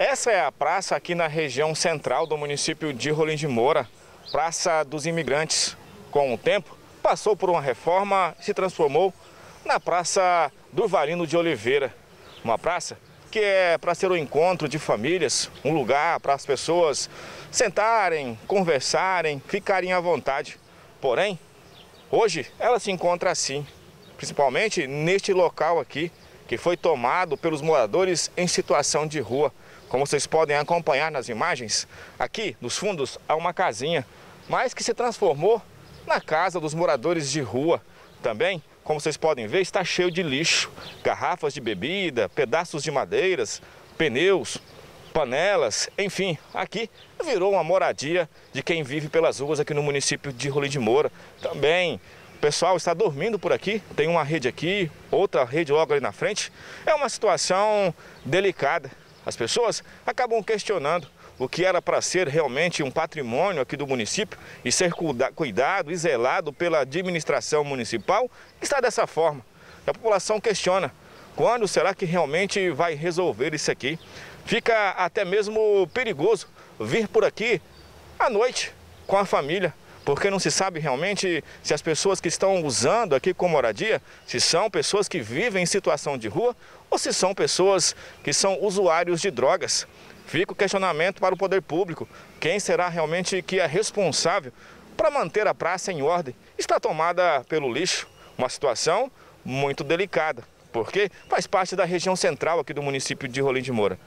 Essa é a praça aqui na região central do município de Rolim de Moura, Praça dos Imigrantes. Com o tempo, passou por uma reforma e se transformou na Praça Durvalino de Oliveira. Uma praça que é para ser o um encontro de famílias, um lugar para as pessoas sentarem, conversarem, ficarem à vontade. Porém, hoje ela se encontra assim, principalmente neste local aqui, que foi tomado pelos moradores em situação de rua. Como vocês podem acompanhar nas imagens, aqui nos fundos há uma casinha, mas que se transformou na casa dos moradores de rua. Também, como vocês podem ver, está cheio de lixo, garrafas de bebida, pedaços de madeiras, pneus, panelas, enfim, aqui virou uma moradia de quem vive pelas ruas aqui no município de Rolim de Moura. Também o pessoal está dormindo por aqui, tem uma rede aqui, outra rede logo ali na frente. É uma situação delicada. As pessoas acabam questionando o que era para ser realmente um patrimônio aqui do município e ser cuidado e zelado pela administração municipal, está dessa forma. A população questiona quando será que realmente vai resolver isso aqui. Fica até mesmo perigoso vir por aqui à noite com a família porque não se sabe realmente se as pessoas que estão usando aqui como moradia, se são pessoas que vivem em situação de rua ou se são pessoas que são usuários de drogas. Fica o questionamento para o poder público, quem será realmente que é responsável para manter a praça em ordem? Está tomada pelo lixo, uma situação muito delicada, porque faz parte da região central aqui do município de Rolim de Moura.